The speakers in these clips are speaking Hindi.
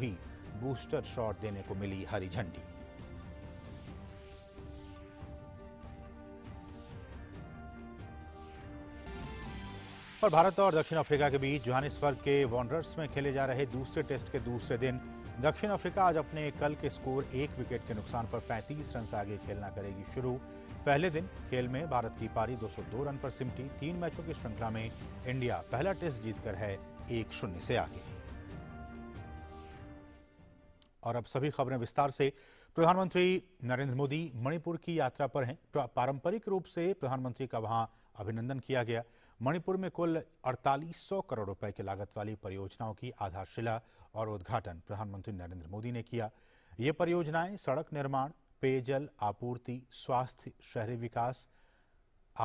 भी बूस्टर शॉट देने को मिली हरी झंडी और भारत और दक्षिण अफ्रीका के बीच जोहानिसबर्ग के वॉन्डर्स में खेले जा रहे दूसरे टेस्ट के दूसरे दिन दक्षिण अफ्रीका आज अपने कल के स्कोर एक विकेट के नुकसान पर 35 रन से आगे खेलना करेगी शुरू पहले दिन खेल में भारत की पारी 202 रन पर सिमटी तीन मैचों की श्रृंखला में इंडिया पहला टेस्ट जीतकर है एक शून्य से आगे और अब सभी खबरें विस्तार से प्रधानमंत्री नरेंद्र मोदी मणिपुर की यात्रा पर हैं पारंपरिक रूप से प्रधानमंत्री का वहां अभिनंदन किया गया मणिपुर में कुल 4800 करोड़ रुपए की लागत वाली परियोजनाओं की आधारशिला और उद्घाटन प्रधानमंत्री नरेंद्र मोदी ने किया ये परियोजनाएं सड़क निर्माण पेयजल आपूर्ति स्वास्थ्य शहरी विकास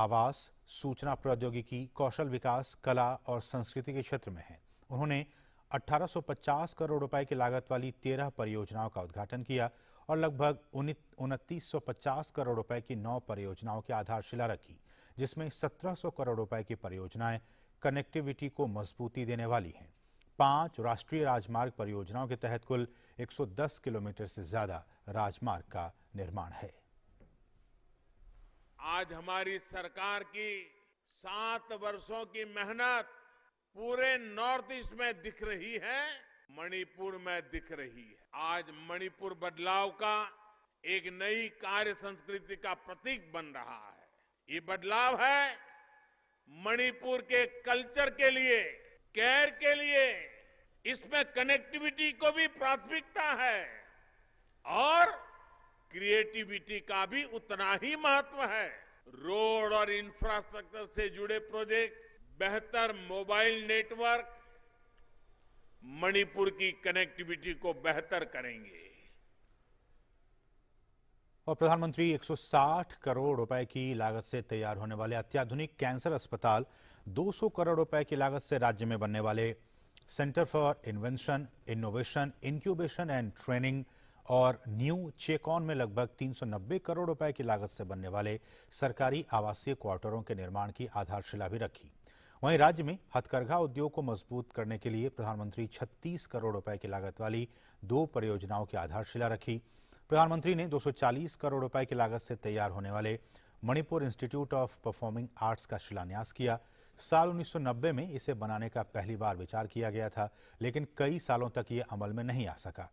आवास सूचना प्रौद्योगिकी कौशल विकास कला और संस्कृति के क्षेत्र में हैं उन्होंने 1850 करोड़ रुपए की लागत वाली 13 परियोजनाओं का उद्घाटन किया और लगभग उनतीस करोड़ रुपए की नौ परियोजनाओं की आधारशिला रखी जिसमें 1700 करोड़ रुपए की परियोजनाएं कनेक्टिविटी को मजबूती देने वाली हैं पांच राष्ट्रीय राजमार्ग परियोजनाओं के तहत कुल 110 किलोमीटर से ज्यादा राजमार्ग का निर्माण है आज हमारी सरकार की सात वर्षों की मेहनत पूरे नॉर्थ ईस्ट में दिख रही है मणिपुर में दिख रही है आज मणिपुर बदलाव का एक नई कार्य संस्कृति का प्रतीक बन रहा है ये बदलाव है मणिपुर के कल्चर के लिए केयर के लिए इसमें कनेक्टिविटी को भी प्राथमिकता है और क्रिएटिविटी का भी उतना ही महत्व है रोड और इंफ्रास्ट्रक्चर से जुड़े प्रोजेक्ट बेहतर मोबाइल नेटवर्क मणिपुर की कनेक्टिविटी को बेहतर करेंगे और प्रधानमंत्री 160 करोड़ रुपए की लागत से तैयार होने वाले अत्याधुनिक कैंसर अस्पताल 200 करोड़ रुपए की लागत से राज्य में बनने वाले center for invention innovation incubation and training और न्यू चेकॉन में लगभग 390 करोड़ रुपए की लागत से बनने वाले सरकारी आवासीय क्वार्टरों के निर्माण की आधारशिला भी रखी वहीं राज्य में हथकरघा उद्योग को मजबूत करने के लिए प्रधानमंत्री 36 करोड़ रुपए की लागत वाली दो परियोजनाओं की आधारशिला रखी प्रधानमंत्री ने 240 करोड़ रुपए की लागत से तैयार होने वाले Manipur institute of performing arts का शिलान्यास किया साल 1990 में इसे बनाने का पहली बार विचार किया गया था लेकिन कई सालों तक ये अमल में नहीं आ सका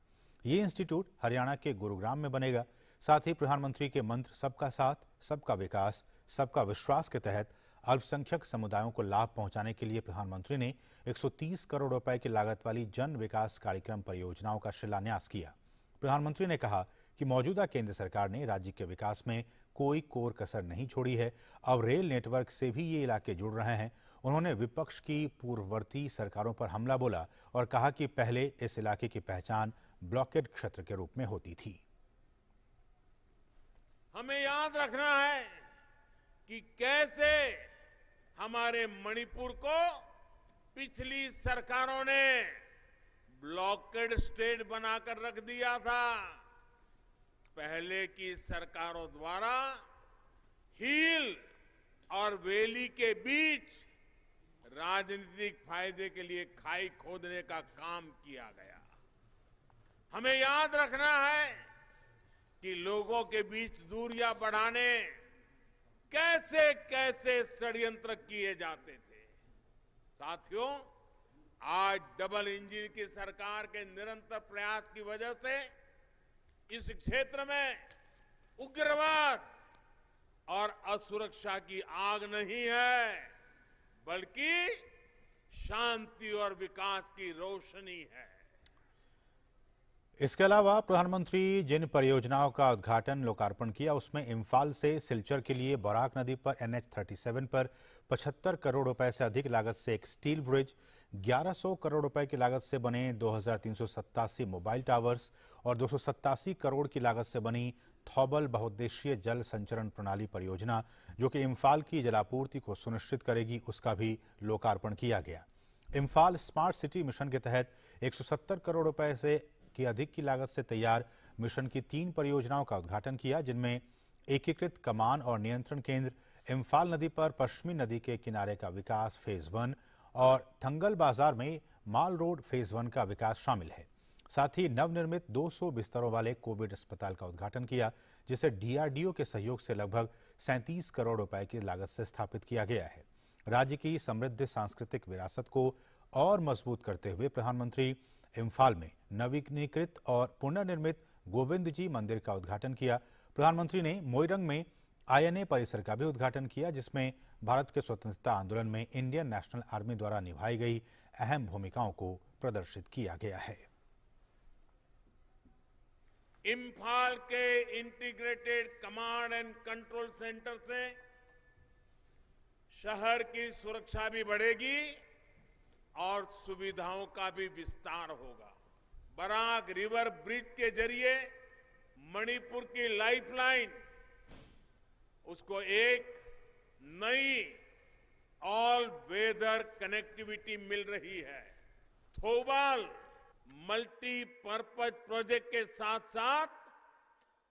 ये इंस्टीट्यूट हरियाणा के गुरुग्राम में बनेगा साथ ही प्रधानमंत्री के मंत्र सबका साथ सबका विकास सबका विश्वास के तहत अल्पसंख्यक समुदायों को लाभ पहुंचाने के लिए प्रधानमंत्री ने 130 करोड़ रुपए की लागत वाली जन विकास कार्यक्रम परियोजनाओं का शिलान्यास किया प्रधानमंत्री ने कहा कि मौजूदा केंद्र सरकार ने राज्य के विकास में कोई कोर कसर नहीं छोड़ी है अब रेल नेटवर्क से भी ये इलाके जुड़ रहे हैं उन्होंने विपक्ष की पूर्ववर्ती सरकारों पर हमला बोला और कहा कि पहले इस इलाके की पहचान ब्लॉकेट क्षेत्र के रूप में होती थी हमें याद रखना है कि कैसे हमारे मणिपुर को पिछली सरकारों ने ब्लॉकेड स्टेट बनाकर रख दिया था पहले की सरकारों द्वारा हिल और वैली के बीच राजनीतिक फायदे के लिए खाई खोदने का काम किया गया हमें याद रखना है कि लोगों के बीच दूरियां बढ़ाने कैसे कैसे षड्यंत्र किए जाते थे साथियों आज डबल इंजन की सरकार के निरंतर प्रयास की वजह से इस क्षेत्र में उग्रवाद और असुरक्षा की आग नहीं है बल्कि शांति और विकास की रोशनी है इसके अलावा प्रधानमंत्री जिन परियोजनाओं का उद्घाटन लोकार्पण किया उसमें इम्फाल से सिलचर के लिए बौराक नदी पर एनएच 37 पर 75 करोड़ रुपए से अधिक लागत से एक स्टील ब्रिज 1100 करोड़ रुपए की लागत से बने दो मोबाइल टावर्स और दो करोड़ की लागत से बनी थौबल बहुद्देशीय जल संचरण प्रणाली परियोजना जो कि इम्फाल की जलापूर्ति को सुनिश्चित करेगी उसका भी लोकार्पण किया गया इम्फाल स्मार्ट सिटी मिशन के तहत 170 करोड़ रुपए से की अधिक की लागत से तैयार मिशन की तीन परियोजनाओं का उद्घाटन किया जिनमें एकीकृत कमान और नियंत्रण केंद्र इम्फाल नदी पर पश्चिमी नदी के किनारे का विकास फेज वन और थंगल बाजार में माल रोड फेज वन का विकास शामिल है साथ ही नवनिर्मित 200 बिस्तरों वाले कोविड अस्पताल का उद्घाटन किया जिसे डीआरडीओ के सहयोग से लगभग सैंतीस करोड़ रुपए की लागत से स्थापित किया गया है राज्य की समृद्ध सांस्कृतिक विरासत को और मजबूत करते हुए प्रधानमंत्री इम्फाल में नवीनीकृत और पुनर्निर्मित गोविंद जी मंदिर का उद्घाटन किया प्रधानमंत्री ने मोइरंग में आईएनए परिसर का भी उद्घाटन किया जिसमें भारत के स्वतंत्रता आंदोलन में इंडियन नेशनल आर्मी द्वारा निभाई गई अहम भूमिकाओं को प्रदर्शित किया गया है इम्फाल के integrated command and control center से शहर की सुरक्षा भी बढ़ेगी और सुविधाओं का भी विस्तार होगा बराक रिवर ब्रिज के जरिए मणिपुर की लाइफलाइन उसको एक नई ऑल वेदर कनेक्टिविटी मिल रही है थोबाल मल्टीपर्पज प्रोजेक्ट के साथ साथ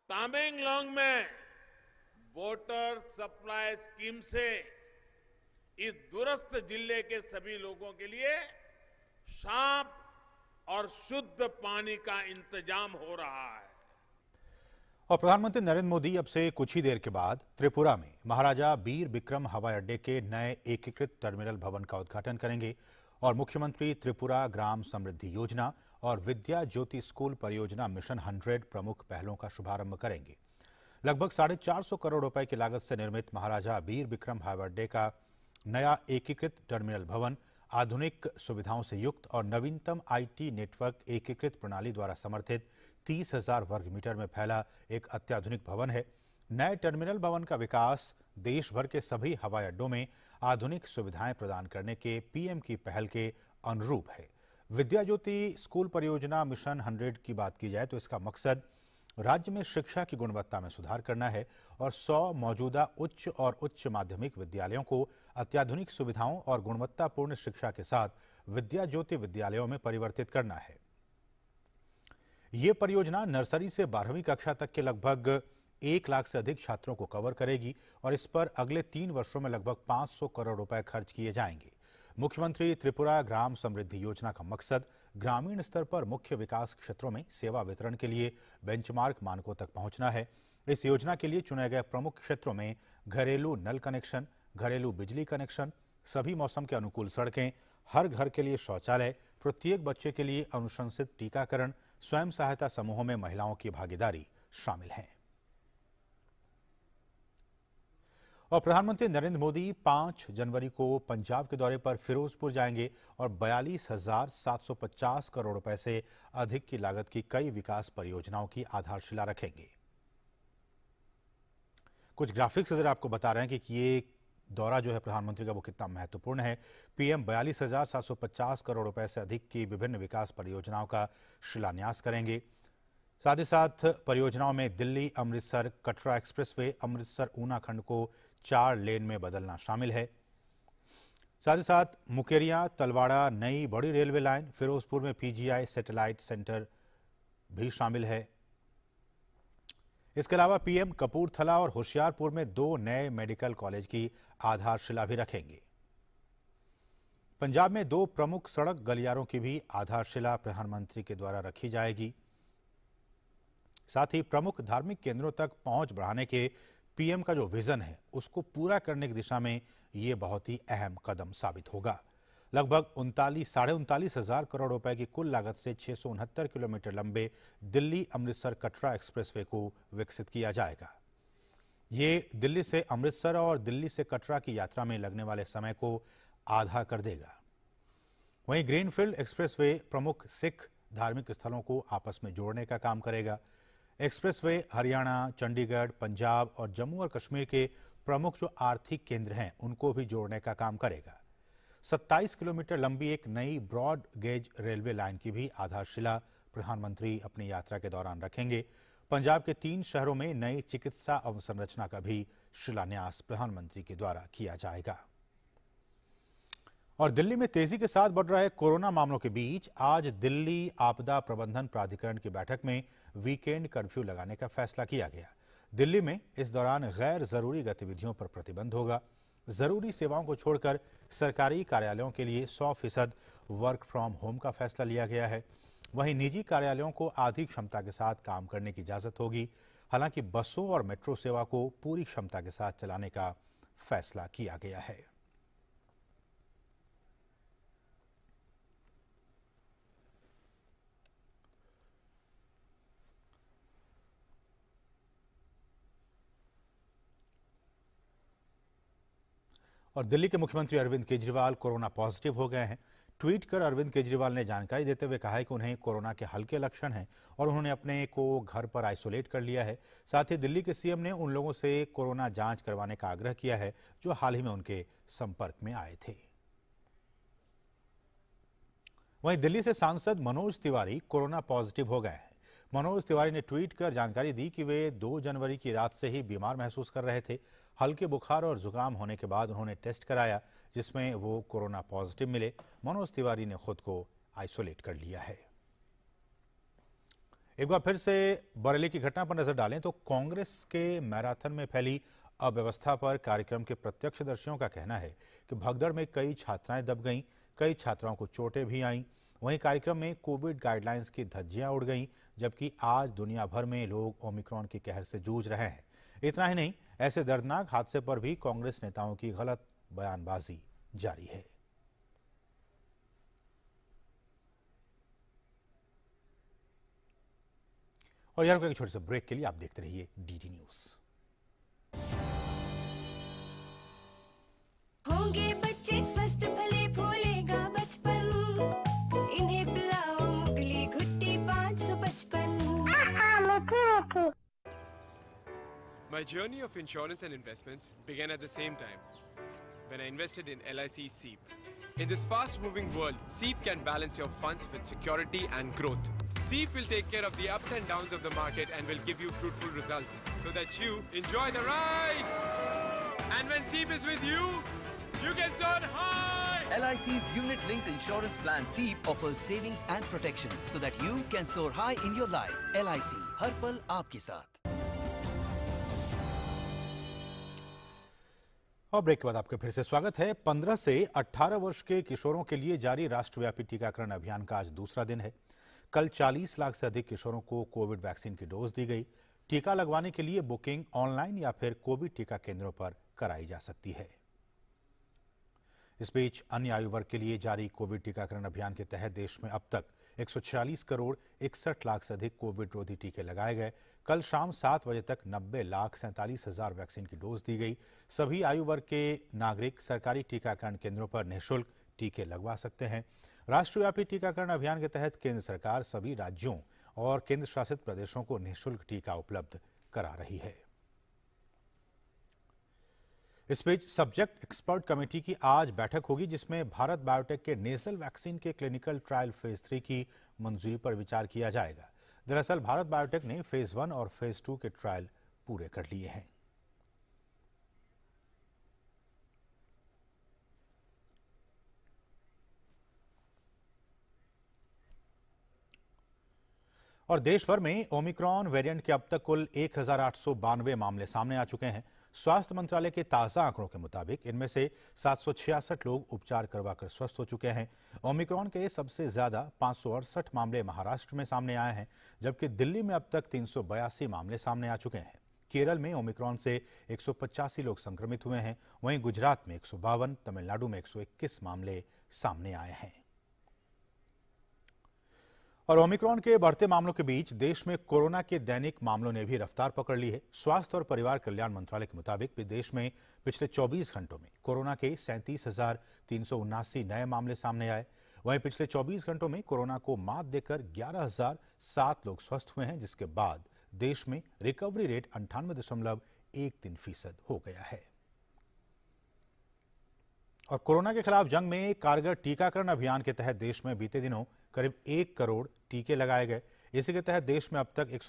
तामेंगलोंग में वाटर सप्लाई स्कीम से इस दूरस्थ जिले के सभी लोगों के लिए साफ और शुद्ध पानी का इंतजाम हो रहा है और प्रधानमंत्री नरेंद्र मोदी अब से कुछ ही देर के बाद त्रिपुरा में महाराजा बीर बिक्रम हवाई अड्डे के नए एकीकृत टर्मिनल भवन का उद्घाटन करेंगे और मुख्यमंत्री त्रिपुरा ग्राम समृद्धि योजना और Vidya Jyoti school Pariyojana mission hundred प्रमुख पहलों का शुभारंभ करेंगे लगभग साढ़े चार सौ करोड़ रुपए की लागत से निर्मित महाराजा बीर बिक्रम हवाई अड्डे का नया एकीकृत टर्मिनल भवन आधुनिक सुविधाओं से युक्त और नवीनतम आईटी नेटवर्क एकीकृत प्रणाली द्वारा समर्थित तीस हजार वर्ग मीटर में फैला एक अत्याधुनिक भवन है नए टर्मिनल भवन का विकास देश भर के सभी हवाई अड्डों में आधुनिक सुविधाएं प्रदान करने के पीएम की पहल के अनुरूप है Vidya Jyoti school Pariyojana mission hundred की बात की जाए तो इसका मकसद राज्य में शिक्षा की गुणवत्ता में सुधार करना है और 100 मौजूदा उच्च और उच्च माध्यमिक विद्यालयों को अत्याधुनिक सुविधाओं और गुणवत्तापूर्ण शिक्षा के साथ विद्या ज्योति विद्यालयों में परिवर्तित करना है ये परियोजना नर्सरी से बारहवीं कक्षा तक के लगभग एक लाख से अधिक छात्रों को कवर करेगी और इस पर अगले तीन वर्षों में लगभग 500 करोड़ रुपए खर्च किए जाएंगे मुख्यमंत्री त्रिपुरा ग्राम समृद्धि योजना का मकसद ग्रामीण स्तर पर मुख्य विकास क्षेत्रों में सेवा वितरण के लिए बेंचमार्क मानकों तक पहुंचना है इस योजना के लिए चुने गए प्रमुख क्षेत्रों में घरेलू नल कनेक्शन घरेलू बिजली कनेक्शन सभी मौसम के अनुकूल सड़कें हर घर के लिए शौचालय प्रत्येक बच्चे के लिए अनुशंसित टीकाकरण स्वयं सहायता समूहों में महिलाओं की भागीदारी शामिल हैं और प्रधानमंत्री नरेंद्र मोदी 5 जनवरी को पंजाब के दौरे पर फिरोजपुर जाएंगे और बयालीस हजार सात सौ पचास करोड़ रुपए से अधिक की लागत की कई विकास परियोजनाओं की आधारशिला रखेंगे कुछ ग्राफिक्स अगर आपको बता रहे हैं कि ये दौरा जो है प्रधानमंत्री का वो कितना महत्वपूर्ण है पीएम बयालीस हजार सात सौ पचास करोड़ रुपए से अधिक की विभिन्न विकास परियोजनाओं का शिलान्यास करेंगे साथ ही साथ परियोजनाओं में दिल्ली अमृतसर कटरा एक्सप्रेसवे अमृतसर ऊना खंड को चार लेन में बदलना शामिल है साथ ही साथ मुकेरिया तलवाड़ा नई बड़ी रेलवे लाइन फिरोजपुर में पीजीआई सैटेलाइट सेंटर भी शामिल है इसके अलावा पीएम कपूरथला और होशियारपुर में दो नए मेडिकल कॉलेज की आधारशिला भी रखेंगे पंजाब में दो प्रमुख सड़क गलियारों की भी आधारशिला प्रधानमंत्री के द्वारा रखी जाएगी साथ ही प्रमुख धार्मिक केंद्रों तक पहुंच बढ़ाने के पीएम का जो विजन है उसको पूरा करने की दिशा में ये बहुत ही अहम कदम साबित होगा लगभग उनतालीस साढ़े उनतालीस हजार करोड़ रुपए की कुल लागत से छह किलोमीटर लंबे दिल्ली अमृतसर कटरा एक्सप्रेसवे को विकसित किया जाएगा ये दिल्ली से अमृतसर और दिल्ली से कटरा की यात्रा में लगने वाले समय को आधा कर देगा वहीं ग्रीनफील्ड एक्सप्रेसवे प्रमुख सिख धार्मिक स्थलों को आपस में जोड़ने का काम करेगा एक्सप्रेसवे हरियाणा चंडीगढ़ पंजाब और जम्मू और कश्मीर के प्रमुख जो आर्थिक केंद्र हैं उनको भी जोड़ने का काम करेगा 27 किलोमीटर लंबी एक नई ब्रॉड गेज रेलवे लाइन की भी आधारशिला प्रधानमंत्री अपनी यात्रा के दौरान रखेंगे पंजाब के तीन शहरों में नई चिकित्सा अवसंरचना का भी शिलान्यास प्रधानमंत्री के द्वारा किया जाएगा और दिल्ली में तेजी के साथ बढ़ रहे कोरोना मामलों के बीच आज दिल्ली आपदा प्रबंधन प्राधिकरण की बैठक में वीकेंड कर्फ्यू लगाने का फैसला किया गया दिल्ली में इस दौरान गैर जरूरी गतिविधियों पर प्रतिबंध होगा जरूरी सेवाओं को छोड़कर सरकारी कार्यालयों के लिए 100 फीसद वर्क फ्रॉम होम का फैसला लिया गया है वहीं निजी कार्यालयों को आधी क्षमता के साथ काम करने की इजाजत होगी हालांकि बसों और मेट्रो सेवा को पूरी क्षमता के साथ चलाने का फैसला किया गया है और दिल्ली के मुख्यमंत्री अरविंद केजरीवाल कोरोना पॉजिटिव हो गए हैं ट्वीट कर अरविंद केजरीवाल ने जानकारी देते हुए कहा है कि उन्हें कोरोना के हल्के लक्षण हैं और उन्होंने अपने को घर पर आइसोलेट कर लिया है साथ ही दिल्ली के सीएम ने उन लोगों से कोरोना जांच करवाने का आग्रह किया है जो हाल ही में उनके संपर्क में आए थे वहीं दिल्ली से सांसद मनोज तिवारी कोरोना पॉजिटिव हो गए हैं मनोज तिवारी ने ट्वीट कर जानकारी दी कि वे दो जनवरी की रात से ही बीमार महसूस कर रहे थे हल्के बुखार और जुकाम होने के बाद उन्होंने टेस्ट कराया जिसमें वो कोरोना पॉजिटिव मिले मनोज तिवारी ने खुद को आइसोलेट कर लिया है एक बार फिर से बरेली की घटना पर नजर डालें तो कांग्रेस के मैराथन में फैली अव्यवस्था पर कार्यक्रम के प्रत्यक्षदर्शियों का कहना है कि भगदड़ में कई छात्राएं दब गईं कई छात्राओं को चोटें भी आईं वहीं कार्यक्रम में कोविड गाइडलाइंस की धज्जियां उड़ गईं जबकि आज दुनिया भर में लोग ओमिक्रॉन की कहर से जूझ रहे हैं इतना ही नहीं ऐसे दर्दनाक हादसे पर भी कांग्रेस नेताओं की गलत बयानबाजी जारी है और यार एक छोटे से ब्रेक के लिए आप देखते रहिए डीडी न्यूज होंगे बच्चे स्वस्थ My journey of insurance and investments began at the same time, when I invested in LIC SEEP. In this fast-moving world, SEEP can balance your funds with security and growth. SEEP will take care of the ups and downs of the market and will give you fruitful results so that you enjoy the ride. And when SEEP is with you, you can soar high. LIC's unit-linked insurance plan SEEP offers savings and protection so that you can soar high in your life. LIC, Harpal, पल और ब्रेक के बाद आपका फिर से स्वागत है 15 से 18 वर्ष के किशोरों के लिए जारी राष्ट्रव्यापी टीकाकरण अभियान का आज दूसरा दिन है कल 40 लाख से अधिक किशोरों को कोविड वैक्सीन की डोज दी गई टीका लगवाने के लिए बुकिंग ऑनलाइन या फिर कोविड टीका केंद्रों पर कराई जा सकती है इस बीच अन्य आयु वर्ग के लिए जारी कोविड टीकाकरण अभियान के तहत देश में अब तक 140 करोड़ इकसठ लाख से अधिक कोविड रोधी टीके लगाए गए कल शाम सात बजे तक नब्बे लाख सैंतालीस हजार वैक्सीन की डोज दी गई सभी आयु वर्ग के नागरिक सरकारी टीकाकरण केंद्रों पर निःशुल्क टीके लगवा सकते हैं राष्ट्रव्यापी टीकाकरण अभियान के तहत केंद्र सरकार सभी राज्यों और केंद्र शासित प्रदेशों को निःशुल्क टीका उपलब्ध करा रही है इस बीच सब्जेक्ट एक्सपर्ट कमेटी की आज बैठक होगी जिसमें भारत बायोटेक के नेजल वैक्सीन के क्लिनिकल ट्रायल फेज थ्री की मंजूरी पर विचार किया जाएगा दरअसल भारत बायोटेक ने फेज वन और फेज टू के ट्रायल पूरे कर लिए हैं और देश भर में ओमिक्रॉन वेरिएंट के अब तक कुल एक मामले सामने आ चुके हैं स्वास्थ्य मंत्रालय के ताजा आंकड़ों के मुताबिक इनमें से सात लोग उपचार करवाकर स्वस्थ हो चुके हैं ओमिक्रॉन के सबसे ज्यादा पांच मामले महाराष्ट्र में सामने आए हैं जबकि दिल्ली में अब तक तीन मामले सामने आ चुके हैं केरल में ओमिक्रॉन से एक लोग संक्रमित हुए हैं वहीं गुजरात में एक तमिलनाडु में एक मामले सामने आए हैं और ओमिक्रॉन के बढ़ते मामलों के बीच देश में कोरोना के दैनिक मामलों ने भी रफ्तार पकड़ ली है स्वास्थ्य और परिवार कल्याण मंत्रालय के मुताबिक देश में पिछले 24 घंटों में कोरोना के सैंतीस नए मामले सामने आए वहीं पिछले 24 घंटों में कोरोना को मात देकर 11,007 लोग स्वस्थ हुए हैं जिसके बाद देश में रिकवरी रेट अंठानवे फीसद हो गया है और कोरोना के खिलाफ जंग में कारगर टीकाकरण अभियान के तहत देश में बीते दिनों करीब एक करोड़ टीके लगाए गए इसी के तहत देश में अब तक एक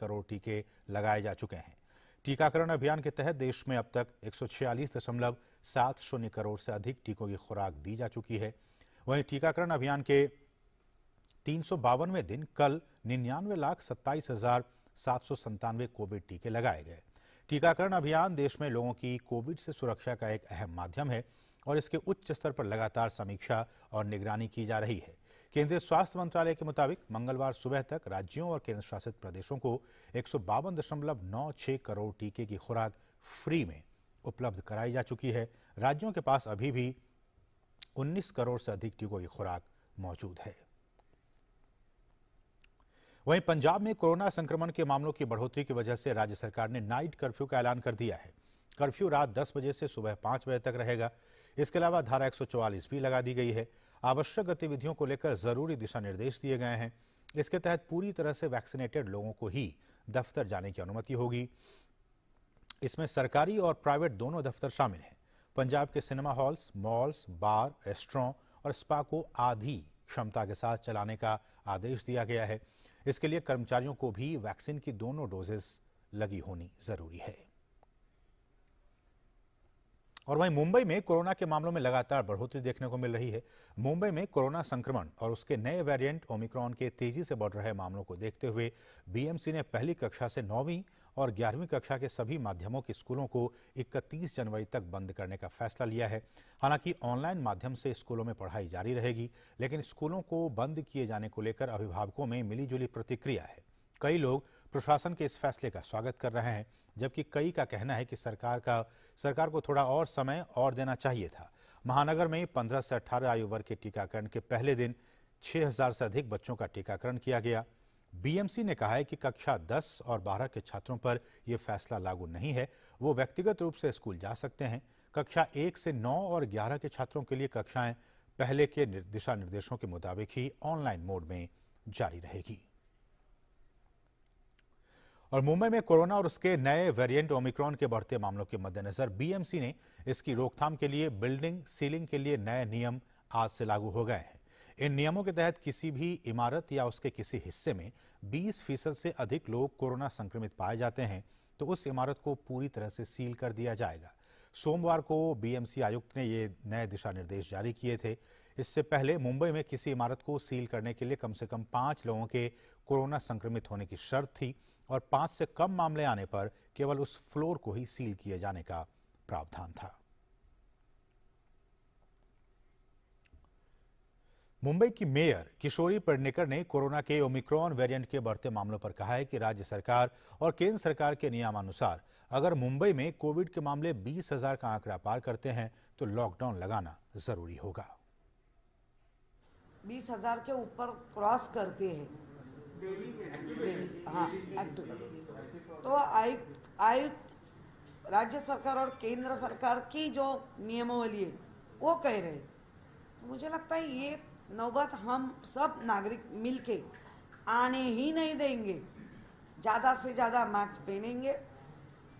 करोड़ टीके लगाए जा चुके हैं टीकाकरण अभियान के तहत देश में अब तक एक करोड़ से अधिक टीकों की खुराक दी जा चुकी है वहीं टीकाकरण अभियान के तीन दिन कल निन्यानवे लाख सत्ताईस हजार सात सौ संतानवे कोविड टीके लगाए गए टीकाकरण अभियान देश में लोगों की कोविड से सुरक्षा का एक अहम माध्यम है और इसके उच्च स्तर पर लगातार समीक्षा और निगरानी की जा रही है केंद्रीय स्वास्थ्य मंत्रालय के मुताबिक मंगलवार सुबह तक राज्यों और केंद्र शासित प्रदेशों को एक करोड़ टीके की खुराक फ्री में उपलब्ध कराई जा चुकी है राज्यों के पास अभी भी 19 करोड़ से अधिक टीकों की खुराक मौजूद है वहीं पंजाब में कोरोना संक्रमण के मामलों की बढ़ोतरी की वजह से राज्य सरकार ने नाइट कर्फ्यू का ऐलान कर दिया है कर्फ्यू रात दस बजे से सुबह पांच बजे तक रहेगा इसके अलावा धारा 144 भी लगा दी गई है आवश्यक गतिविधियों को लेकर जरूरी दिशा निर्देश दिए गए हैं इसके तहत पूरी तरह से वैक्सीनेटेड लोगों को ही दफ्तर जाने की अनुमति होगी इसमें सरकारी और प्राइवेट दोनों दफ्तर शामिल हैं पंजाब के cinema halls malls bar restaurant और स्पा को आधी क्षमता के साथ चलाने का आदेश दिया गया है इसके लिए कर्मचारियों को भी वैक्सीन की दोनों डोजेस लगी होनी जरूरी है और वहीं मुंबई में कोरोना के मामलों में लगातार बढ़ोतरी देखने को मिल रही है मुंबई में कोरोना संक्रमण और उसके नए वेरिएंट ओमिक्रॉन के तेजी से बढ़ रहे मामलों को देखते हुए बीएमसी ने पहली कक्षा से नौवीं और ग्यारहवीं कक्षा के सभी माध्यमों के स्कूलों को 31 जनवरी तक बंद करने का फैसला लिया है हालांकि ऑनलाइन माध्यम से स्कूलों में पढ़ाई जारी रहेगी लेकिन स्कूलों को बंद किए जाने को लेकर अभिभावकों में मिलीजुली प्रतिक्रिया है कई लोग प्रशासन के इस फैसले का स्वागत कर रहे हैं जबकि कई का कहना है कि सरकार का सरकार को थोड़ा और समय और देना चाहिए था महानगर में 15 से 18 आयु वर्ग के टीकाकरण के पहले दिन 6000 से अधिक बच्चों का टीकाकरण किया गया बीएमसी ने कहा है कि कक्षा 10 और 12 के छात्रों पर यह फैसला लागू नहीं है वो व्यक्तिगत रूप से स्कूल जा सकते हैं कक्षा एक से नौ और ग्यारह के छात्रों के लिए कक्षाएं पहले के दिशा निर्देशों के मुताबिक ही ऑनलाइन मोड में जारी रहेगी और मुंबई में कोरोना और उसके नए वेरिएंट ओमिक्रॉन के बढ़ते मामलों के मद्देनजर बीएमसी ने इसकी रोकथाम के लिए बिल्डिंग सीलिंग के लिए नए नियम आज से लागू हो गए हैं इन नियमों के तहत किसी भी इमारत या उसके किसी हिस्से में 20 फीसद से अधिक लोग कोरोना संक्रमित पाए जाते हैं तो उस इमारत को पूरी तरह से सील कर दिया जाएगा सोमवार को बीएमसी आयुक्त ने ये नए दिशा निर्देश जारी किए थे इससे पहले मुंबई में किसी इमारत को सील करने के लिए कम से कम पाँच लोगों के कोरोना संक्रमित होने की शर्त थी और पाँच से कम मामले आने पर केवल उस फ्लोर को ही सील किए जाने का प्रावधान था मुंबई की मेयर किशोरी पेडनेकर ने कोरोना के ओमिक्रॉन वेरिएंट के बढ़ते मामलों पर कहा है कि राज्य सरकार और केंद्र सरकार के नियमानुसार अगर मुंबई में कोविड के मामले बीस हजार का आंकड़ा पार करते हैं तो लॉकडाउन लगाना जरूरी होगा बीस हजार के ऊपर क्रॉस करते हैं हाँ, तो आयुक्त आयुक्त राज्य सरकार और केंद्र सरकार की जो नियमावली है वो कह रहे हैं तो मुझे लगता है ये नौबत हम सब नागरिक मिलके आने ही नहीं देंगे ज़्यादा से ज़्यादा मास्क पहनेंगे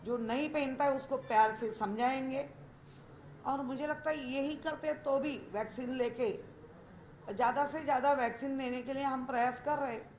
जो नहीं पहनता है उसको प्यार से समझाएंगे और मुझे लगता है यही करते तो भी वैक्सीन लेके ज़्यादा से ज़्यादा वैक्सीन देने के लिए हम प्रयास कर रहे हैं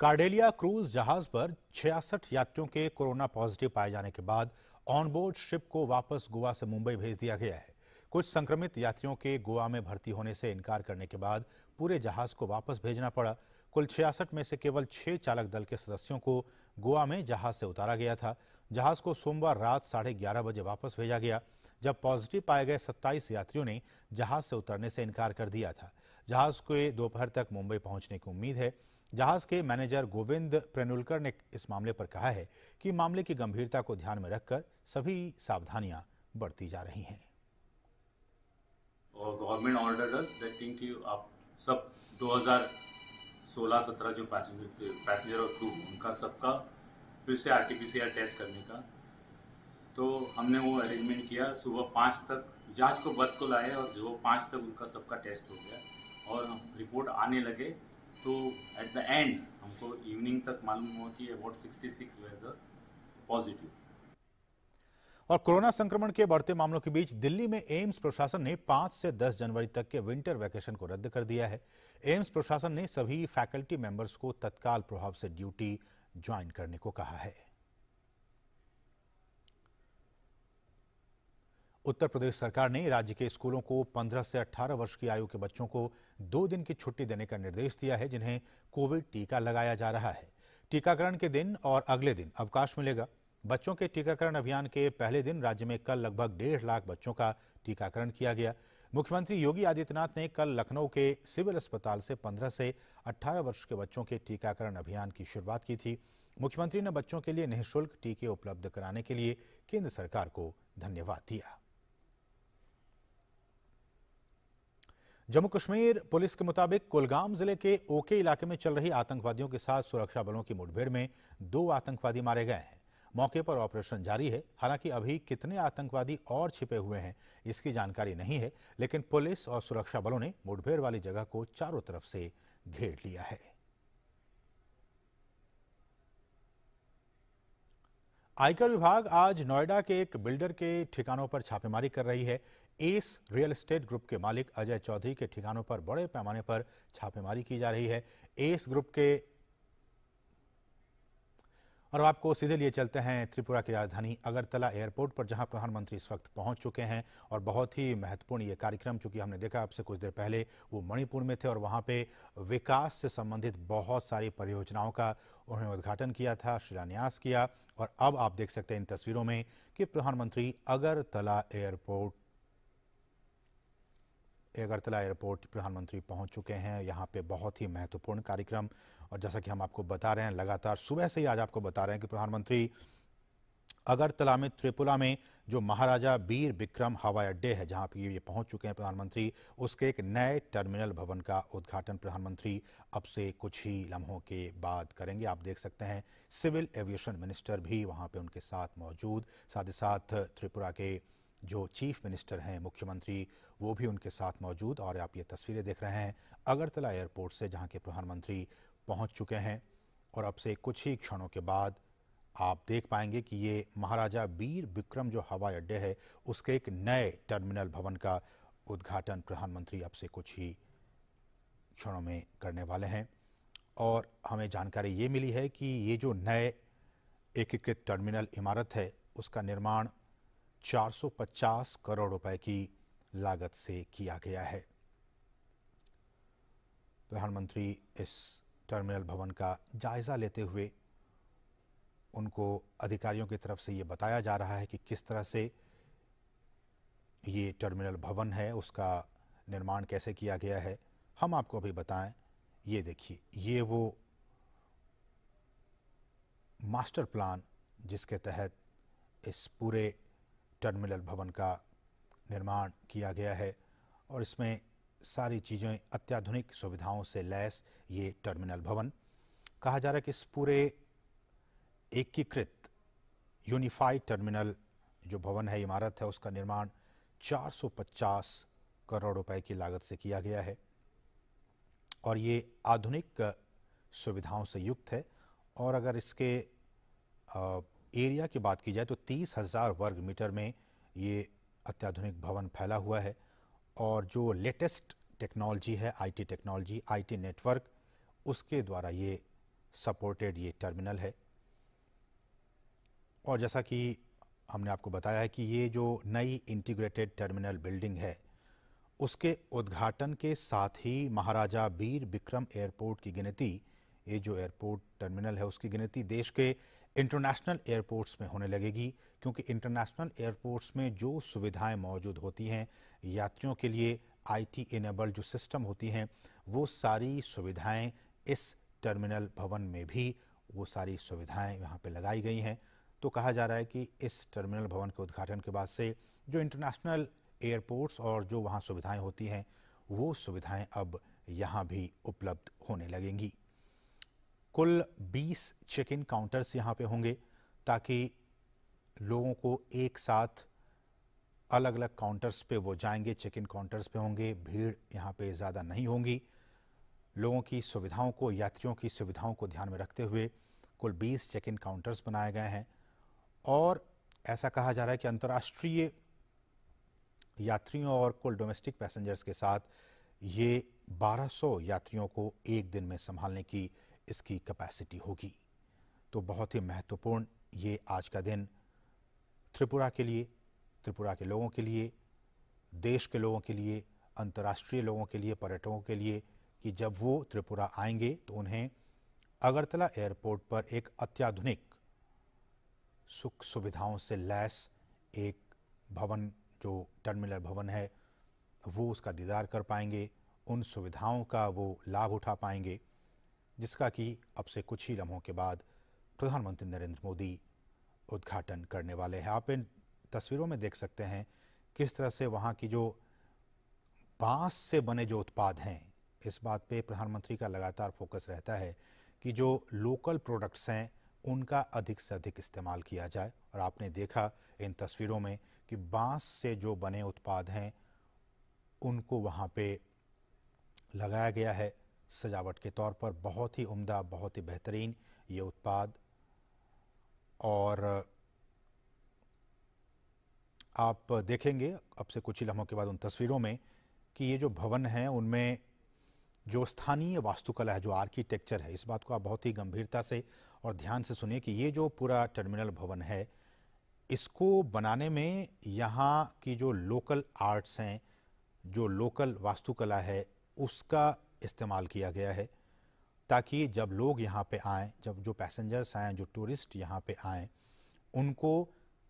कार्डेलिया क्रूज जहाज पर छियासठ यात्रियों के कोरोना पॉजिटिव पाए जाने के बाद ऑनबोर्ड शिप को वापस गोवा से मुंबई भेज दिया गया है कुछ संक्रमित यात्रियों के गोवा में भर्ती होने से इनकार करने के बाद पूरे जहाज को वापस भेजना पड़ा कुल छियासठ में से केवल छह चालक दल के सदस्यों को गोवा में जहाज से उतारा गया था जहाज को सोमवार रात साढ़े ग्यारह बजे वापस भेजा गया जब पॉजिटिव पाए गए 27 यात्रियों ने जहाज से उतरने से इनकार कर दिया था जहाज को दोपहर तक मुंबई पहुंचने की उम्मीद है जहाज के मैनेजर गोविंद प्रेनुलकर ने इस मामले पर कहा है कि मामले की गंभीरता को ध्यान में रखकर सभी सावधानियां बरती जा रही हैं और government order as that thing कि आप सब 2016-17 जो पैसेंजर पैसेंजर और क्रू उनका सबका फिर से आर टी टेस्ट करने का तो हमने वो अरेंजमेंट किया सुबह पाँच तक जांच को बद को लाए और जो पाँच तक उनका सबका टेस्ट हो गया और रिपोर्ट आने लगे तो एट द एंड हमको इवनिंग तक मालूम हुआ कि about sixty six whether positive और कोरोना संक्रमण के बढ़ते मामलों के बीच दिल्ली में एम्स प्रशासन ने 5 से 10 जनवरी तक के विंटर वैकेशन को रद्द कर दिया है एम्स प्रशासन ने सभी फैकल्टी मेंबर्स को तत्काल प्रभाव से ड्यूटी ज्वाइन करने को कहा है उत्तर प्रदेश सरकार ने राज्य के स्कूलों को 15 से 18 वर्ष की आयु के बच्चों को दो दिन की छुट्टी देने का निर्देश दिया है जिन्हें कोविड टीका लगाया जा रहा है टीकाकरण के दिन और अगले दिन अवकाश मिलेगा बच्चों के टीकाकरण अभियान के पहले दिन राज्य में कल लगभग डेढ़ लाख बच्चों का टीकाकरण किया गया मुख्यमंत्री योगी आदित्यनाथ ने कल लखनऊ के सिविल अस्पताल से 15 से 18 वर्ष के बच्चों के टीकाकरण अभियान की शुरुआत की थी मुख्यमंत्री ने बच्चों के लिए निःशुल्क टीके उपलब्ध कराने के लिए केंद्र सरकार को धन्यवाद दिया जम्मू कश्मीर पुलिस के मुताबिक कुलगाम जिले के ओके इलाके में चल रही आतंकवादियों के साथ सुरक्षा बलों की मुठभेड़ में दो आतंकवादी मारे गए हैं मौके पर ऑपरेशन जारी है हालांकि अभी कितने आतंकवादी और छिपे हुए हैं इसकी जानकारी नहीं है लेकिन पुलिस और सुरक्षा बलों ने मुठभेड़ वाली जगह को चारों तरफ से घेर लिया है आयकर विभाग आज नोएडा के एक बिल्डर के ठिकानों पर छापेमारी कर रही है एस रियल एस्टेट ग्रुप के मालिक अजय चौधरी के ठिकानों पर बड़े पैमाने पर छापेमारी की जा रही है एस ग्रुप के और आपको सीधे लिए चलते हैं त्रिपुरा की राजधानी अगरतला एयरपोर्ट पर जहां प्रधानमंत्री इस वक्त पहुंच चुके हैं और बहुत ही महत्वपूर्ण ये कार्यक्रम चूंकि हमने देखा आपसे कुछ देर पहले वो मणिपुर में थे और वहां पे विकास से संबंधित बहुत सारी परियोजनाओं का उन्होंने उद्घाटन किया था शिलान्यास किया और अब आप देख सकते हैं इन तस्वीरों में कि प्रधानमंत्री अगरतला एयरपोर्ट अगरतला एयरपोर्ट प्रधानमंत्री पहुंच चुके हैं यहाँ पे बहुत ही महत्वपूर्ण कार्यक्रम और जैसा कि हम आपको बता रहे हैं लगातार सुबह से ही आज आपको बता रहे हैं कि प्रधानमंत्री अगरतला में त्रिपुरा में जो महाराजा बीर विक्रम हवाई अड्डे है जहां पर ये पहुंच चुके हैं प्रधानमंत्री उसके एक नए टर्मिनल भवन का उद्घाटन प्रधानमंत्री अब से कुछ ही लम्हों के बाद करेंगे आप देख सकते हैं सिविल एविएशन मिनिस्टर भी वहां पे उनके साथ मौजूद साथ ही साथ त्रिपुरा के जो चीफ मिनिस्टर हैं मुख्यमंत्री वो भी उनके साथ मौजूद और आप ये तस्वीरें देख रहे हैं अगरतला एयरपोर्ट से जहां के प्रधानमंत्री पहुंच चुके हैं और अब से कुछ ही क्षणों के बाद आप देख पाएंगे कि ये महाराजा वीर विक्रम जो हवाई अड्डे है उसके एक नए टर्मिनल भवन का उद्घाटन प्रधानमंत्री अब से कुछ ही क्षणों में करने वाले हैं और हमें जानकारी ये मिली है कि ये जो नए एकीकृत टर्मिनल इमारत है उसका निर्माण 450 करोड़ रुपए की लागत से किया गया है प्रधानमंत्री इस टर्मिनल भवन का जायजा लेते हुए उनको अधिकारियों की तरफ से ये बताया जा रहा है कि किस तरह से ये टर्मिनल भवन है उसका निर्माण कैसे किया गया है हम आपको अभी बताएं ये देखिए ये वो मास्टर प्लान जिसके तहत इस पूरे टर्मिनल भवन का निर्माण किया गया है और इसमें सारी चीज़ें अत्याधुनिक सुविधाओं से लैस ये टर्मिनल भवन कहा जा रहा है कि इस पूरे एकीकृत यूनिफाइड टर्मिनल जो भवन है इमारत है उसका निर्माण 450 करोड़ रुपए की लागत से किया गया है और ये आधुनिक सुविधाओं से युक्त है और अगर इसके एरिया की बात की जाए तो तीस हज़ार वर्ग मीटर में ये अत्याधुनिक भवन फैला हुआ है और जो लेटेस्ट टेक्नोलॉजी है आईटी टेक्नोलॉजी आईटी नेटवर्क उसके द्वारा ये सपोर्टेड ये टर्मिनल है और जैसा कि हमने आपको बताया है कि ये जो नई इंटीग्रेटेड टर्मिनल बिल्डिंग है उसके उद्घाटन के साथ ही महाराजा वीर विक्रम एयरपोर्ट की गिनती ये जो एयरपोर्ट टर्मिनल है उसकी गिनती देश के इंटरनेशनल एयरपोर्ट्स में होने लगेगी क्योंकि इंटरनेशनल एयरपोर्ट्स में जो सुविधाएं मौजूद होती हैं यात्रियों के लिए आईटी इनेबल जो सिस्टम होती हैं वो सारी सुविधाएं इस टर्मिनल भवन में भी वो सारी सुविधाएं यहाँ पे लगाई गई हैं तो कहा जा रहा है कि इस टर्मिनल भवन के उद्घाटन के बाद से जो इंटरनेशनल एयरपोर्ट्स और जो वहाँ सुविधाएँ होती हैं वो सुविधाएँ अब यहाँ भी उपलब्ध होने लगेंगी कुल 20 चेक इन काउंटर्स यहाँ पे होंगे ताकि लोगों को एक साथ अलग अलग काउंटर्स पे वो जाएंगे चेक इन काउंटर्स पे होंगे भीड़ यहाँ पे ज़्यादा नहीं होंगी लोगों की सुविधाओं को यात्रियों की सुविधाओं को ध्यान में रखते हुए कुल 20 चेक इन काउंटर्स बनाए गए हैं और ऐसा कहा जा रहा है कि अंतर्राष्ट्रीय यात्रियों और कुल डोमेस्टिक पैसेंजर्स के साथ ये 1200 यात्रियों को एक दिन में संभालने की इसकी कैपेसिटी होगी तो बहुत ही महत्वपूर्ण ये आज का दिन त्रिपुरा के लिए त्रिपुरा के लोगों के लिए देश के लोगों के लिए अंतर्राष्ट्रीय लोगों के लिए पर्यटकों के लिए कि जब वो त्रिपुरा आएंगे तो उन्हें अगरतला एयरपोर्ट पर एक अत्याधुनिक सुख सुविधाओं से लैस एक भवन जो टर्मिनल भवन है वो उसका दीदार कर पाएंगे उन सुविधाओं का वो लाभ उठा पाएंगे जिसका कि अब से कुछ ही लम्हों के बाद प्रधानमंत्री नरेंद्र मोदी उद्घाटन करने वाले हैं आप इन तस्वीरों में देख सकते हैं किस तरह से वहाँ की जो बांस से बने जो उत्पाद हैं इस बात पे प्रधानमंत्री का लगातार फोकस रहता है कि जो लोकल प्रोडक्ट्स हैं उनका अधिक से अधिक इस्तेमाल किया जाए और आपने देखा इन तस्वीरों में कि बांस से जो बने उत्पाद हैं उनको वहाँ पे लगाया गया है सजावट के तौर पर बहुत ही उम्दा बहुत ही बेहतरीन ये उत्पाद और आप देखेंगे अब से कुछ ही लम्हों के बाद उन तस्वीरों में कि ये जो भवन हैं उनमें जो स्थानीय वास्तुकला है जो आर्किटेक्चर है इस बात को आप बहुत ही गंभीरता से और ध्यान से सुनिए कि ये जो पूरा टर्मिनल भवन है इसको बनाने में यहाँ की जो लोकल आर्ट्स हैं जो लोकल वास्तुकला है उसका इस्तेमाल किया गया है ताकि जब लोग यहाँ पे आएँ जब जो पैसेंजर्स आएँ जो टूरिस्ट यहाँ पे आएँ उनको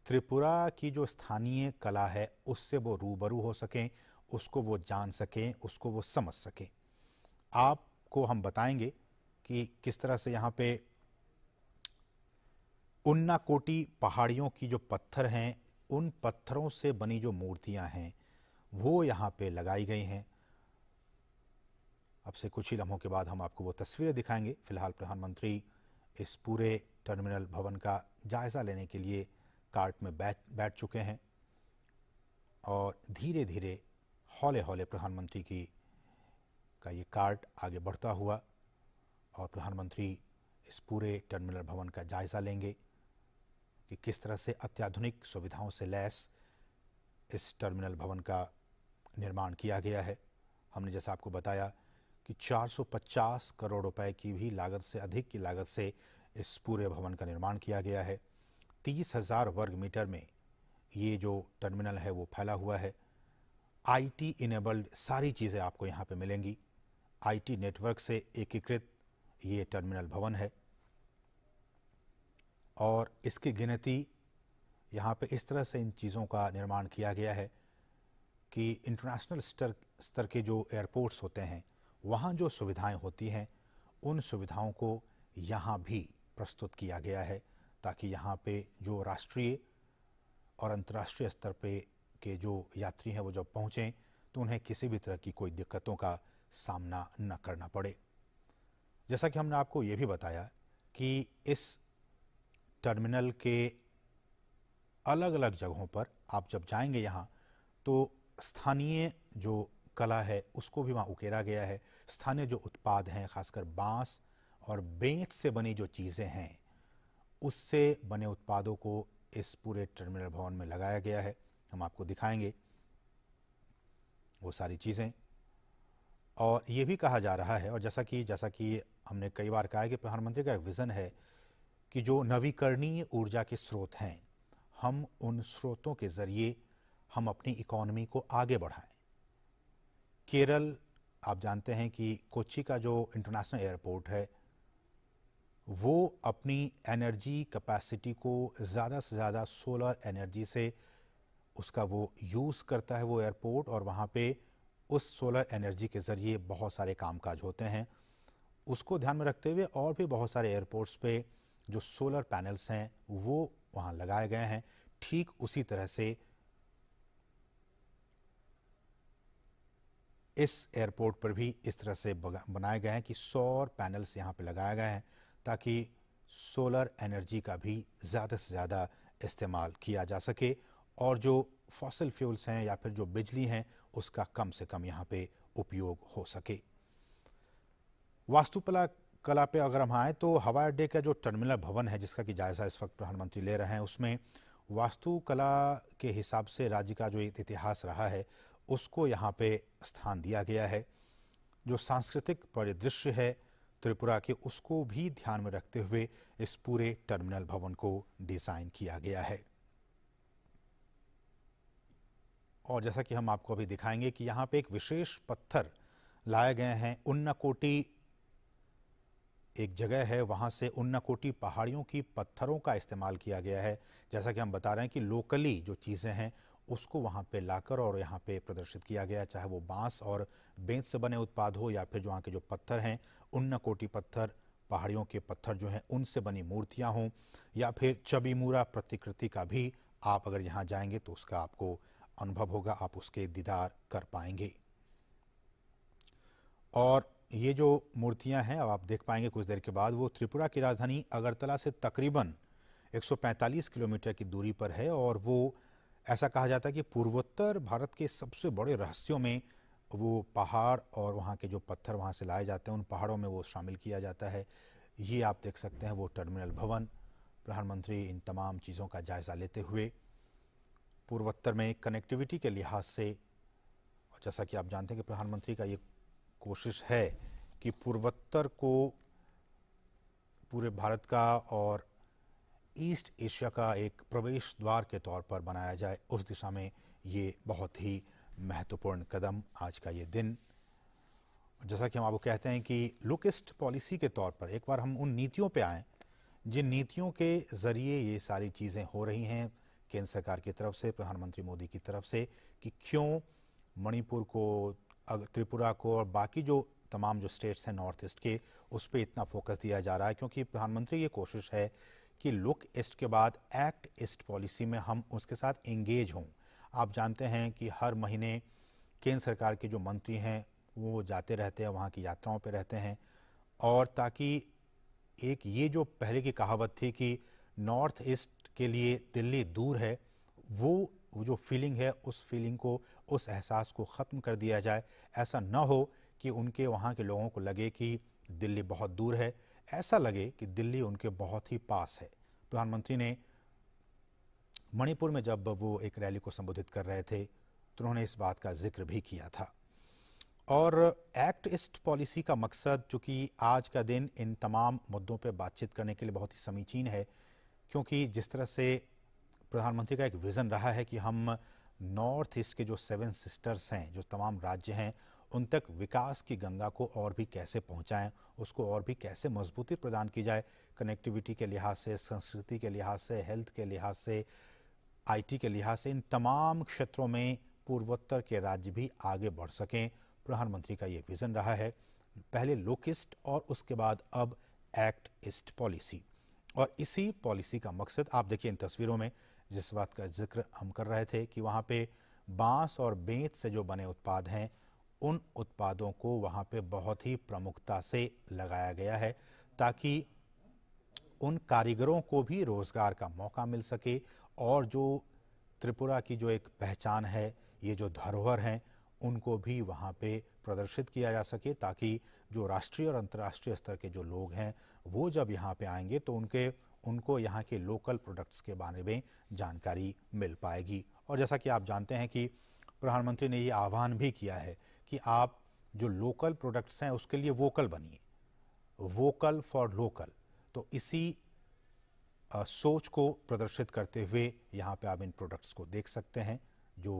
त्रिपुरा की जो स्थानीय कला है उससे वो रूबरू हो सकें उसको वो जान सकें उसको वो समझ सकें आपको हम बताएंगे कि किस तरह से यहाँ पे उन्ना कोटी पहाड़ियों की जो पत्थर हैं उन पत्थरों से बनी जो मूर्तियाँ हैं वो यहाँ पे लगाई गई हैं अब से कुछ ही लम्हों के बाद हम आपको वो तस्वीरें दिखाएंगे फिलहाल प्रधानमंत्री इस पूरे टर्मिनल भवन का जायज़ा लेने के लिए कार्ट में बैठ बैठ चुके हैं और धीरे धीरे हौले हौले प्रधानमंत्री की का ये कार्ट आगे बढ़ता हुआ और प्रधानमंत्री इस पूरे टर्मिनल भवन का जायज़ा लेंगे कि किस तरह से अत्याधुनिक सुविधाओं से लैस इस टर्मिनल भवन का निर्माण किया गया है हमने जैसा आपको बताया कि 450 करोड़ रुपए की भी लागत से अधिक की लागत से इस पूरे भवन का निर्माण किया गया है तीस हजार वर्ग मीटर में ये जो टर्मिनल है वो फैला हुआ है आईटी इनेबल्ड सारी चीज़ें आपको यहाँ पे मिलेंगी आईटी नेटवर्क से एकीकृत ये टर्मिनल भवन है और इसकी गिनती यहाँ पे इस तरह से इन चीज़ों का निर्माण किया गया है कि इंटरनेशनल स्तर स्तर के जो एयरपोर्ट्स होते हैं वहाँ जो सुविधाएं होती हैं उन सुविधाओं को यहाँ भी प्रस्तुत किया गया है ताकि यहाँ पे जो राष्ट्रीय और अंतर्राष्ट्रीय स्तर पे के जो यात्री हैं वो जब पहुँचें तो उन्हें किसी भी तरह की कोई दिक्कतों का सामना न करना पड़े जैसा कि हमने आपको ये भी बताया कि इस टर्मिनल के अलग अलग जगहों पर आप जब जाएंगे यहाँ तो स्थानीय जो कला है उसको भी वहाँ उकेरा गया है स्थानीय जो उत्पाद हैं खासकर बांस और बेंत से बनी जो चीज़ें हैं उससे बने उत्पादों को इस पूरे टर्मिनल भवन में लगाया गया है हम आपको दिखाएंगे वो सारी चीज़ें और ये भी कहा जा रहा है और जैसा कि जैसा कि हमने कई बार कहा है कि प्रधानमंत्री का एक विज़न है कि जो नवीकरणीय ऊर्जा के स्रोत हैं हम उन स्रोतों के ज़रिए हम अपनी इकोनमी को आगे बढ़ाएं केरल आप जानते हैं कि कोची का जो इंटरनेशनल एयरपोर्ट है वो अपनी एनर्जी कैपेसिटी को ज़्यादा से ज़्यादा सोलर एनर्जी से उसका वो यूज़ करता है वो एयरपोर्ट और वहाँ पे उस सोलर एनर्जी के ज़रिए बहुत सारे कामकाज होते हैं उसको ध्यान में रखते हुए और भी बहुत सारे एयरपोर्ट्स पे जो सोलर पैनल्स हैं वो वहाँ लगाए गए हैं ठीक उसी तरह से इस एयरपोर्ट पर भी इस तरह से बनाए गए हैं कि सौर पैनल्स यहाँ पे लगाए गए हैं ताकि सोलर एनर्जी का भी ज़्यादा से ज़्यादा इस्तेमाल किया जा सके और जो फॉसल फ्यूल्स हैं या फिर जो बिजली हैं उसका कम से कम यहाँ पे उपयोग हो सके वास्तुकला कला पे अगर हम आएँ तो हवाई अड्डे का जो टर्मिनल भवन है जिसका कि जायज़ा इस वक्त प्रधानमंत्री ले रहे हैं उसमें वास्तुकला के हिसाब से राज्य का जो इतिहास रहा है उसको यहाँ पे स्थान दिया गया है जो सांस्कृतिक परिदृश्य है त्रिपुरा के उसको भी ध्यान में रखते हुए इस पूरे टर्मिनल भवन को डिज़ाइन किया गया है और जैसा कि हम आपको अभी दिखाएंगे कि यहाँ पे एक विशेष पत्थर लाए गए हैं उन्नाकोटी एक जगह है वहाँ से उन्नाकोटी पहाड़ियों की पत्थरों का इस्तेमाल किया गया है जैसा कि हम बता रहे हैं कि लोकली जो चीज़ें हैं उसको वहाँ पे लाकर और यहाँ पे प्रदर्शित किया गया चाहे वो बांस और बेंत से बने उत्पाद हो या फिर जो वहाँ के जो पत्थर हैं कोटी पत्थर पहाड़ियों के पत्थर जो हैं उनसे बनी मूर्तियाँ हों या फिर चबीमूरा प्रतिकृति का भी आप अगर यहाँ जाएंगे तो उसका आपको अनुभव होगा आप उसके दीदार कर पाएंगे और ये जो मूर्तियां हैं अब आप देख पाएंगे कुछ देर के बाद वो त्रिपुरा की राजधानी अगरतला से तकरीबन 145 किलोमीटर की दूरी पर है और वो ऐसा कहा जाता है कि पूर्वोत्तर भारत के सबसे बड़े रहस्यों में वो पहाड़ और वहाँ के जो पत्थर वहाँ से लाए जाते हैं उन पहाड़ों में वो शामिल किया जाता है ये आप देख सकते हैं वो टर्मिनल भवन प्रधानमंत्री इन तमाम चीज़ों का जायज़ा लेते हुए पूर्वोत्तर में कनेक्टिविटी के लिहाज से और जैसा कि आप जानते हैं कि प्रधानमंत्री का ये कोशिश है कि पूर्वोत्तर को पूरे भारत का और ईस्ट एशिया का एक प्रवेश द्वार के तौर पर बनाया जाए उस दिशा में ये बहुत ही महत्वपूर्ण कदम आज का ये दिन जैसा कि हम आपको कहते हैं कि लुकिस्ट पॉलिसी के तौर पर एक बार हम उन नीतियों पे आएँ जिन नीतियों के ज़रिए ये सारी चीज़ें हो रही हैं केंद्र सरकार की तरफ से प्रधानमंत्री मोदी की तरफ से कि क्यों मणिपुर को त्रिपुरा को और बाकी जो तमाम जो स्टेट्स हैं नॉर्थ ईस्ट के उस पर इतना फोकस दिया जा रहा है क्योंकि प्रधानमंत्री ये कोशिश है कि लुक ईस्ट के बाद एक्ट ईस्ट पॉलिसी में हम उसके साथ एंगेज हों आप जानते हैं कि हर महीने केंद्र सरकार के जो मंत्री हैं वो जाते रहते हैं वहाँ की यात्राओं पर रहते हैं और ताकि एक ये जो पहले की कहावत थी कि नॉर्थ ईस्ट के लिए दिल्ली दूर है वो जो फीलिंग है उस फीलिंग को उस एहसास को ख़त्म कर दिया जाए ऐसा ना हो कि उनके वहाँ के लोगों को लगे कि दिल्ली बहुत दूर है ऐसा लगे कि दिल्ली उनके बहुत ही पास है प्रधानमंत्री ने मणिपुर में जब वो एक रैली को संबोधित कर रहे थे तो उन्होंने इस बात का जिक्र भी किया था और एक्ट ईस्ट पॉलिसी का मकसद चूँकि आज का दिन इन तमाम मुद्दों पर बातचीत करने के लिए बहुत ही समीचीन है क्योंकि जिस तरह से प्रधानमंत्री का एक विज़न रहा है कि हम नॉर्थ ईस्ट के जो सेवन सिस्टर्स हैं जो तमाम राज्य हैं उन तक विकास की गंगा को और भी कैसे पहुंचाएं उसको और भी कैसे मजबूती प्रदान की जाए कनेक्टिविटी के लिहाज से संस्कृति के लिहाज से हेल्थ के लिहाज से आईटी के लिहाज से इन तमाम क्षेत्रों में पूर्वोत्तर के राज्य भी आगे बढ़ सकें प्रधानमंत्री का ये विजन रहा है पहले लोकिस्ट और उसके बाद अब एक्ट ईस्ट पॉलिसी और इसी पॉलिसी का मकसद आप देखिए इन तस्वीरों में जिस बात का जिक्र हम कर रहे थे कि वहाँ पे बांस और बेंत से जो बने उत्पाद हैं उन उत्पादों को वहाँ पे बहुत ही प्रमुखता से लगाया गया है ताकि उन कारीगरों को भी रोज़गार का मौका मिल सके और जो त्रिपुरा की जो एक पहचान है ये जो धरोहर हैं उनको भी वहाँ पे प्रदर्शित किया जा सके ताकि जो राष्ट्रीय और अंतर्राष्ट्रीय स्तर के जो लोग हैं वो जब यहाँ पे आएंगे तो उनके उनको यहाँ के लोकल प्रोडक्ट्स के बारे में जानकारी मिल पाएगी और जैसा कि आप जानते हैं कि प्रधानमंत्री ने ये आह्वान भी किया है कि आप जो लोकल प्रोडक्ट्स हैं उसके लिए वोकल बनिए वोकल फॉर लोकल तो इसी आ, सोच को प्रदर्शित करते हुए यहाँ पे आप इन प्रोडक्ट्स को देख सकते हैं जो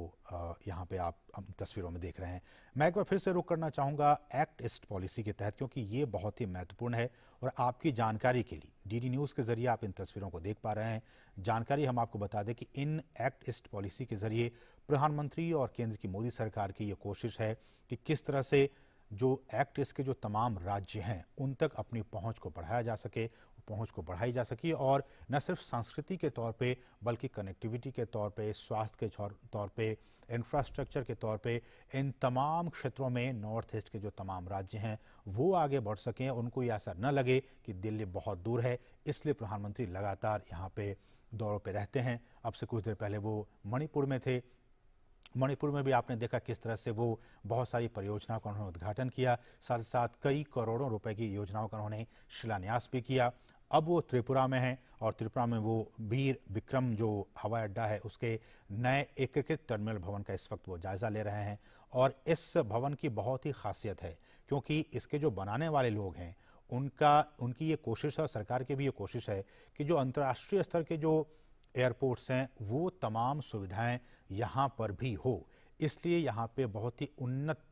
यहाँ पे आप तस्वीरों में देख रहे हैं मैं एक बार फिर से रुक करना चाहूँगा एक्ट ईस्ट पॉलिसी के तहत क्योंकि ये बहुत ही महत्वपूर्ण है और आपकी जानकारी के लिए डीडी न्यूज़ के जरिए आप इन तस्वीरों को देख पा रहे हैं जानकारी हम आपको बता दें कि इन एक्ट ईस्ट पॉलिसी के जरिए प्रधानमंत्री और केंद्र की मोदी सरकार की ये कोशिश है कि किस तरह से जो एक्ट इसके जो तमाम राज्य हैं उन तक अपनी पहुंच को बढ़ाया जा सके पहुंच को बढ़ाई जा सकी और न सिर्फ संस्कृति के तौर पे बल्कि कनेक्टिविटी के तौर पे स्वास्थ्य के तौर पे इंफ्रास्ट्रक्चर के तौर पे इन तमाम क्षेत्रों में नॉर्थ ईस्ट के जो तमाम राज्य हैं वो आगे बढ़ सकें उनको ये ऐसा न लगे कि दिल्ली बहुत दूर है इसलिए प्रधानमंत्री लगातार यहाँ पे दौरों पर रहते हैं अब से कुछ देर पहले वो मणिपुर में थे मणिपुर में भी आपने देखा किस तरह से वो बहुत सारी परियोजनाओं का उन्होंने उद्घाटन किया साथ ही साथ कई करोड़ों रुपए की योजनाओं का उन्होंने शिलान्यास भी किया अब वो त्रिपुरा में हैं और त्रिपुरा में वो वीर विक्रम जो हवाई अड्डा है उसके नए एकीकृत टर्मिनल भवन का इस वक्त वो जायज़ा ले रहे हैं और इस भवन की बहुत ही खासियत है क्योंकि इसके जो बनाने वाले लोग हैं उनका उनकी ये कोशिश है और सरकार की भी ये कोशिश है कि जो अंतर्राष्ट्रीय स्तर के जो एयरपोर्ट्स हैं वो तमाम सुविधाएं यहाँ पर भी हो इसलिए यहाँ पे बहुत ही उन्नत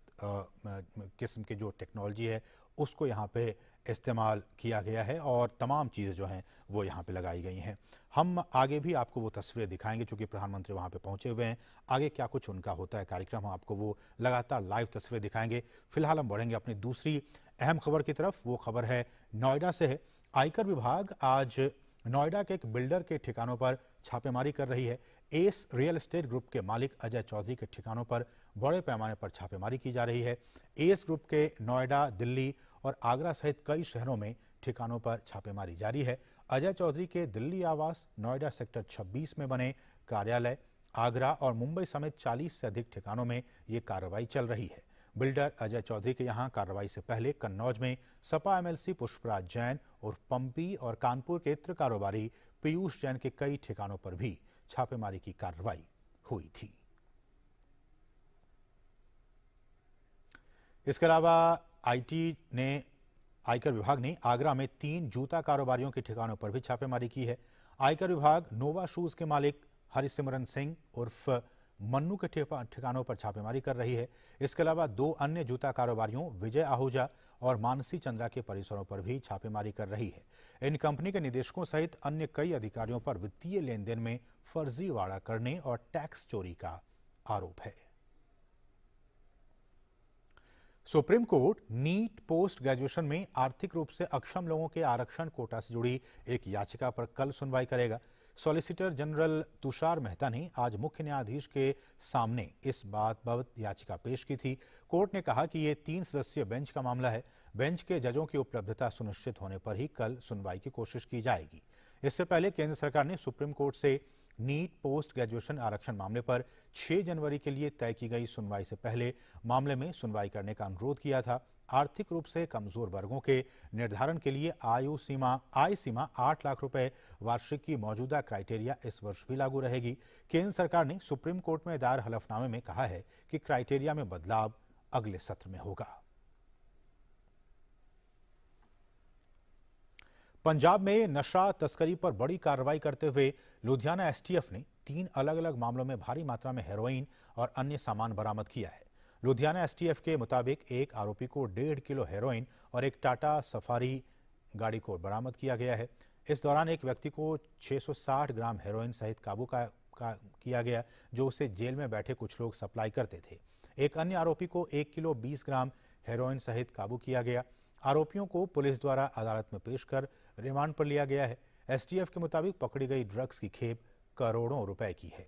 किस्म के जो टेक्नोलॉजी है उसको यहाँ पे इस्तेमाल किया गया है और तमाम चीज़ें जो हैं वो यहाँ पे लगाई गई हैं हम आगे भी आपको वो तस्वीरें दिखाएंगे चूँकि प्रधानमंत्री वहाँ पे पहुँचे हुए हैं आगे क्या कुछ उनका होता है कार्यक्रम हम आपको वो लगातार लाइव तस्वीरें दिखाएंगे फिलहाल हम बढ़ेंगे अपनी दूसरी अहम खबर की तरफ वो खबर है नोएडा से है आयकर विभाग आज नोएडा के एक बिल्डर के ठिकानों पर छापेमारी कर रही है एस रियल एस्टेट ग्रुप के मालिक अजय चौधरी के ठिकानों पर बड़े पैमाने पर छापेमारी की जा रही है एस ग्रुप के नोएडा दिल्ली और आगरा सहित कई शहरों में ठिकानों पर छापेमारी जारी है अजय चौधरी के दिल्ली आवास नोएडा सेक्टर 26 में बने कार्यालय आगरा और मुंबई समेत 40 से अधिक ठिकानों में ये कार्रवाई चल रही है बिल्डर अजय चौधरी के यहाँ कार्रवाई से पहले कन्नौज में सपा एमएलसी पुष्पराज जैन और पंपी और कानपुर के इत्र कारोबारी पीयूष जैन के कई ठिकानों पर भी छापेमारी की कार्रवाई हुई थी इसके अलावा आईटी ने आयकर विभाग ने आगरा में तीन जूता कारोबारियों के ठिकानों पर भी छापेमारी की है आयकर विभाग नोवा शूज के मालिक हरिसिमरन सिंह उर्फ मन्नू के ठिकानों पर छापेमारी कर रही है इसके अलावा दो अन्य जूता कारोबारियों विजय आहूजा और मानसी चंद्रा के परिसरों पर भी छापेमारी कर रही है इन कंपनी के निदेशकों सहित अन्य कई अधिकारियों पर वित्तीय लेन देन में फर्जीवाड़ा करने और टैक्स चोरी का आरोप है supreme court NEET post graduation में आर्थिक रूप से अक्षम लोगों के आरक्षण कोटा से जुड़ी एक याचिका पर कल सुनवाई करेगा सॉलिसिटर जनरल तुषार मेहता ने आज मुख्य न्यायाधीश के सामने इस बात बाबत याचिका पेश की थी कोर्ट ने कहा कि ये तीन सदस्यीय बेंच का मामला है बेंच के जजों की उपलब्धता सुनिश्चित होने पर ही कल सुनवाई की कोशिश की जाएगी इससे पहले केंद्र सरकार ने सुप्रीम कोर्ट से नीट पोस्ट ग्रेजुएशन आरक्षण मामले पर 6 जनवरी के लिए तय की गई सुनवाई से पहले मामले में सुनवाई करने का अनुरोध किया था आर्थिक रूप से कमजोर वर्गों के निर्धारण के लिए आयु सीमा आय सीमा 8 लाख रुपए वार्षिक की मौजूदा क्राइटेरिया इस वर्ष भी लागू रहेगी केंद्र सरकार ने सुप्रीम कोर्ट में दायर हलफनामे में कहा है कि क्राइटेरिया में बदलाव अगले सत्र में होगा पंजाब में नशा तस्करी पर बड़ी कार्रवाई करते हुए लुधियाना एसटीएफ ने तीन अलग अलग मामलों में भारी मात्रा में हेरोइन और अन्य सामान बरामद किया है लुधियाना एसटीएफ के मुताबिक एक आरोपी को डेढ़ किलो हेरोइन और एक टाटा सफारी गाड़ी को बरामद किया गया है इस दौरान एक व्यक्ति को 660 ग्राम हेरोइन सहित काबू का, का किया गया जो उसे जेल में बैठे कुछ लोग सप्लाई करते थे एक अन्य आरोपी को एक किलो बीस ग्राम हेरोइन सहित काबू किया गया आरोपियों को पुलिस द्वारा अदालत में पेश कर रिमांड पर लिया गया है एसटीएफ के मुताबिक पकड़ी गई ड्रग्स की खेप करोड़ों रुपए की है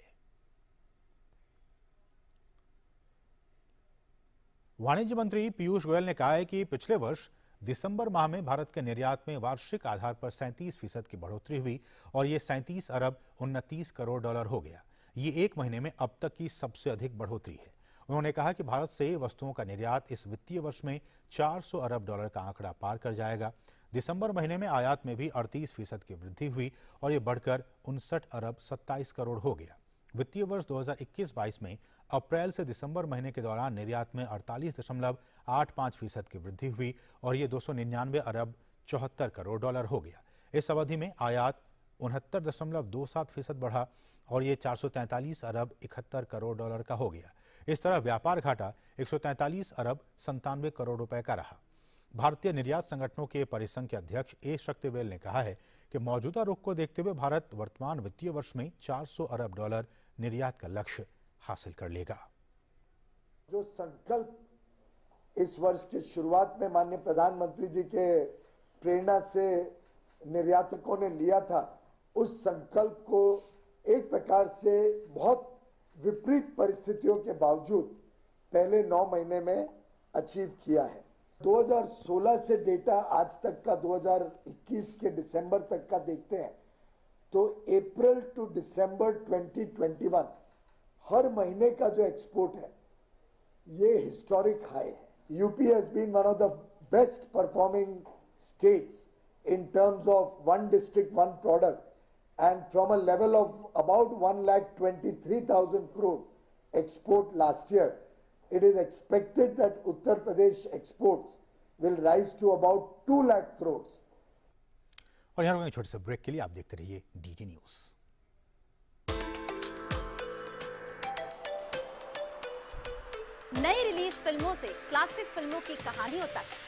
वाणिज्य मंत्री पीयूष गोयल ने कहा है कि पिछले वर्ष दिसंबर माह में भारत के निर्यात में वार्षिक आधार पर 37 फीसद की बढ़ोतरी हुई और ये 37 अरब उनतीस करोड़ डॉलर हो गया ये एक महीने में अब तक की सबसे अधिक बढ़ोतरी है उन्होंने कहा कि भारत से वस्तुओं का निर्यात इस वित्तीय वर्ष में 400 अरब डॉलर का आंकड़ा पार कर जाएगा दिसंबर महीने में आयात में भी 38 फीसद की वृद्धि हुई और ये बढ़कर उनसठ अरब 27 करोड़ हो गया वित्तीय वर्ष 2021-22 में अप्रैल से दिसंबर महीने के दौरान निर्यात में 48.85 फीसद की वृद्धि हुई और ये दो अरब चौहत्तर करोड़ डॉलर हो गया इस अवधि में आयात उनहत्तर दशमलव दो सात फीसद बढ़ा और ये चार सौ तैंतालीस अरब इकहत्तर करोड़ डॉलर का हो गया इस तरह व्यापार घाटा एक सौ तैंतालीस अरब संतानवे करोड़ रुपए का रहा भारतीय निर्यात संगठनों के परिसंघ के अध्यक्ष ए शक्तिवेल ने कहा है कि मौजूदा रुख को देखते हुए भारत वर्तमान वित्तीय वर्ष में 400 अरब डॉलर निर्यात का लक्ष्य हासिल कर लेगा जो संकल्प इस वर्ष की शुरुआत में माननीय प्रधानमंत्री जी के प्रेरणा से निर्यातकों ने लिया था उस संकल्प को एक प्रकार से बहुत विपरीत परिस्थितियों के बावजूद पहले नौ महीने में अचीव किया है 2016 से डेटा आज तक का 2021 के दिसंबर तक का देखते हैं तो अप्रैल टू दिसंबर 2021 हर महीने का जो एक्सपोर्ट है ये हिस्टोरिक हाई है UP has been one of the best performing states in terms of one district one product and from a level of about one lakh twenty three thousand crore export last year it is expected that Uttar Pradesh exports will rise to about 2 lakh crores. और यहाँ रुकेंगे छोटे से ब्रेक के लिए आप देखते रहिए डीटी न्यूज़ नई रिलीज फिल्मों से क्लासिक फिल्मों की कहानियों तक